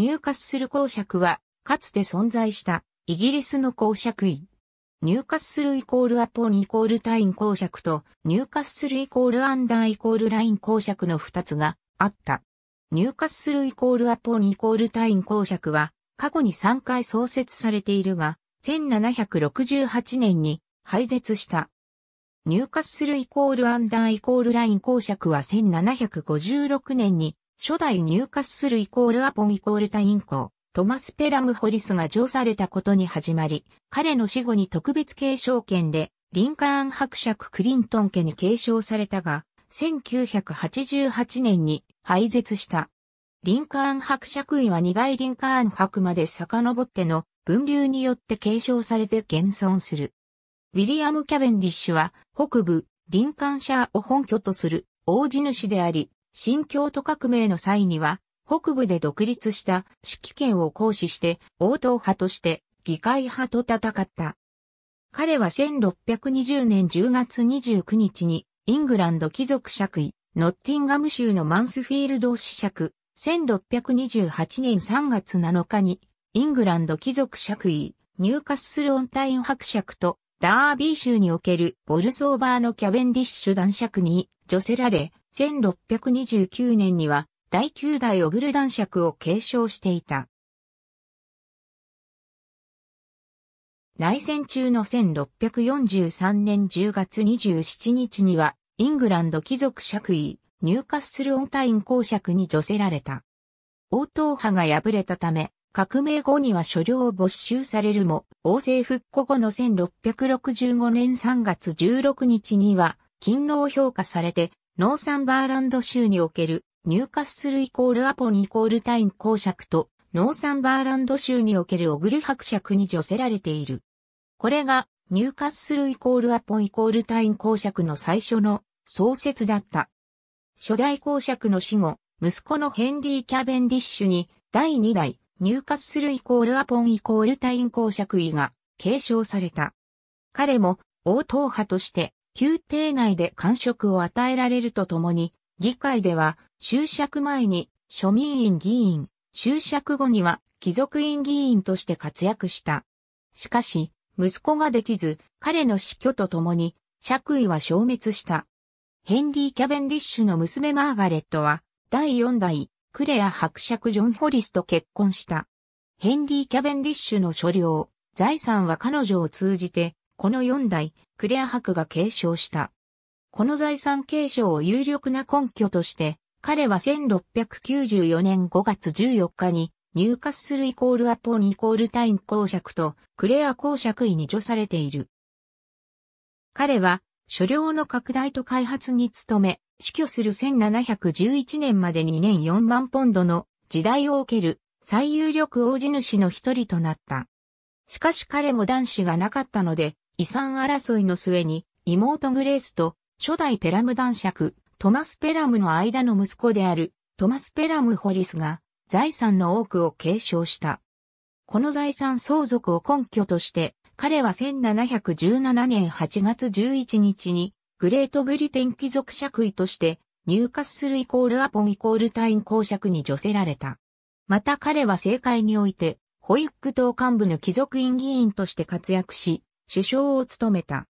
入荷する公爵は、かつて存在したイギリスの公爵位。入荷するイコールアポンイコールタイン公爵と、入荷するイコールアンダーイコールライン公爵の二つがあった。入荷するイコールアポンイコールタイン公爵は、過去に3回創設されているが、1768年に廃絶した。入荷するイコールアンダーイコールライン公爵は1756年に初代入荷するイコールアポンイコールタインコ、トマス・ペラム・ホリスが上されたことに始まり、彼の死後に特別継承権で、リンカーン伯爵クリントン家に継承されたが、1988年に廃絶した。リンカーン伯爵位は二階リンカーン伯まで遡っての分流によって継承されて現存する。ウィリアム・キャベンディッシュは北部、リンカンシャーを本拠とする王子主であり、新京都革命の際には、北部で独立した指揮権を行使して、応答派として議会派と戦った。彼は1620年10月29日に、イングランド貴族爵位、ノッティンガム州のマンスフィールド子爵、1628年3月7日に、イングランド貴族爵位、ニューカッスルオンタイン伯爵と、ダービー州におけるボルソーバーのキャベンディッシュ男爵に、除せられ、1629年には第9代オグル男爵を継承していた。内戦中の1643年10月27日には、イングランド貴族爵位、ニューカッスルオンタイン公爵に除せられた。王党派が敗れたため、革命後には所領を没収されるも、王政復古後の1665年3月16日には、勤労評価されて、ノーサンバーランド州におけるニューカッスルイコールアポンイコールタイン公爵とノーサンバーランド州におけるオグル伯爵に除せられている。これがニューカッスルイコールアポンイコールタイン公爵の最初の創設だった。初代公爵の死後、息子のヘンリー・キャベンディッシュに第2代ニューカッスルイコールアポンイコールタイン公爵位が継承された。彼も応答派として宮廷内で官職を与えられるとともに、議会では、就職前に庶民院議員、就職後には貴族院議員として活躍した。しかし、息子ができず、彼の死去とともに、爵位は消滅した。ヘンリー・キャベンディッシュの娘マーガレットは、第4代、クレア伯爵ジョン・ホリスと結婚した。ヘンリー・キャベンディッシュの所領、財産は彼女を通じてこの四代、クレア博が継承した。この財産継承を有力な根拠として、彼は1694年5月14日に、入荷するイコールアポンイコールタイン公爵とクレア公爵位に除されている。彼は、所領の拡大と開発に努め、死去する1711年まで2年4万ポンドの時代を受ける最有力王子主の一人となった。しかし彼も男子がなかったので、遺産争いの末に、妹グレースと初代ペラム男爵、トマス・ペラムの間の息子である、トマス・ペラム・ホリスが、財産の多くを継承した。この財産相続を根拠として、彼は1717年8月11日に、グレートブリテン貴族爵位として、入荷するイコールアポンイコールタイン公爵に除せられた。また彼は政界において、保育党幹部の貴族院議員として活躍し、首相を務めた。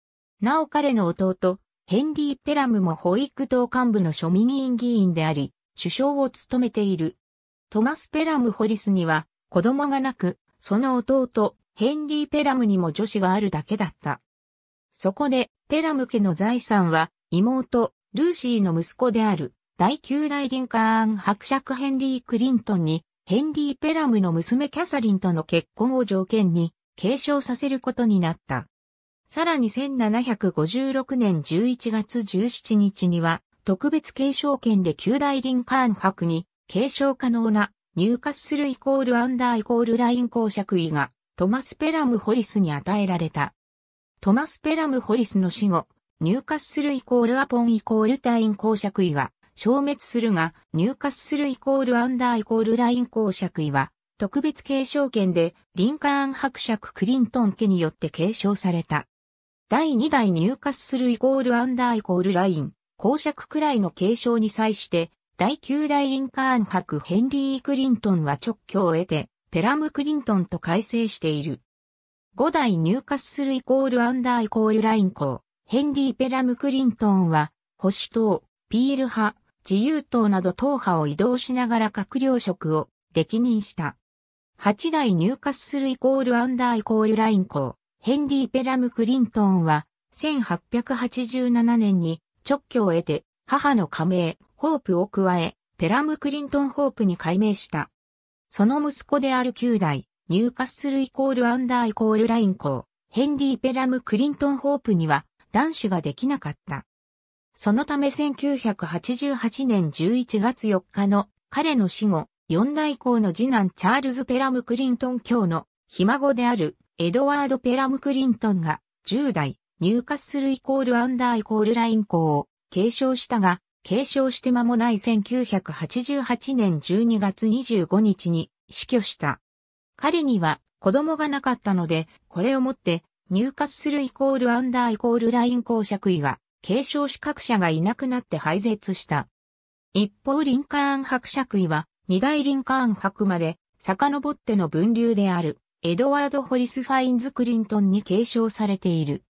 なお彼の弟、ヘンリー・ペラムも保育党幹部の庶民議員議員であり、首相を務めている。トマス・ペラム・ホリスには子供がなく、その弟、ヘンリー・ペラムにも女子があるだけだった。そこで、ペラム家の財産は、妹、ルーシーの息子である、第9代リンカーン伯爵ヘンリー・クリントンに、ヘンリー・ペラムの娘キャサリンとの結婚を条件に、継承させることになった。さらに1756年11月17日には、特別継承権で旧大リンカーン博に、継承可能な、入荷するイコールアンダーイコールライン公爵位が、トマス・ペラム・ホリスに与えられた。トマス・ペラム・ホリスの死後、入荷するイコールアポンイコールイン公爵位は、消滅するが、入荷するイコールアンダーイコールライン公爵位は、特別継承権でリンカーン伯爵クリントン家によって継承された。第2代入荷するイコールアンダーイコールライン、公爵くらいの継承に際して、第9代リンカーン伯ヘンリー・クリントンは直居を得て、ペラム・クリントンと改正している。5代入荷するイコールアンダーイコールライン公、ヘンリー・ペラム・クリントンは、保守党、ピール派、自由党など党派を移動しながら閣僚職を歴任した。8代入荷するイコールアンダーイコールライン校、ヘンリー・ペラム・クリントンは、1887年に直居を得て、母の加盟、ホープを加え、ペラム・クリントン・ホープに改名した。その息子である9代、入荷するイコールアンダーイコールライン校、ヘンリー・ペラム・クリントン・ホープには男子ができなかった。そのため1988年11月4日の彼の死後、四代公の次男チャールズ・ペラム・クリントン卿のひ孫であるエドワード・ペラム・クリントンが10代入荷するイコールアンダーイコールライン校を継承したが、継承して間もない1988年12月25日に死去した。彼には子供がなかったので、これをもって入荷するイコールアンダーイコールライン公爵位は継承資格者がいなくなって廃絶した。一方リンカーン伯爵位は二大リンカーン博まで、遡っての分流である、エドワード・ホリス・ファインズ・クリントンに継承されている。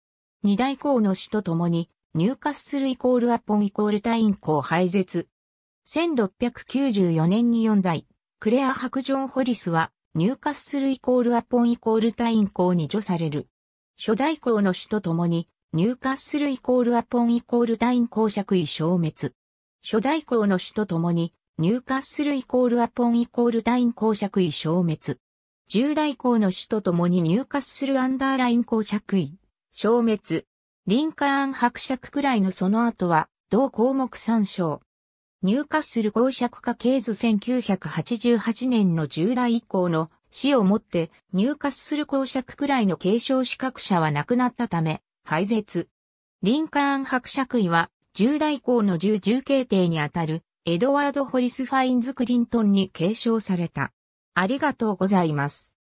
二大公の死とともに、入荷するイコールアポンイコールタイン公廃絶。1694年に四代、クレア・ハクジョン・ホリスは、入荷するイコールアポンイコールタイン公に除される。初代公の死とともに、入荷するイコールアポンイコールタイン公爵位消滅。初代公の死とともに、入荷するイコールアポンイコールダイン公爵位消滅。十大公の死と共に入荷するアンダーライン公爵位消滅。リンカーン伯爵くらいのその後は、同項目参照。入荷する公爵家系図1988年の十代以降の死をもって入荷する公爵くらいの継承資格者は亡くなったため、廃絶。リンカーン伯爵位は、十来校の重形定にあたるエドワード・ホリスファインズ・クリントンに継承された。ありがとうございます。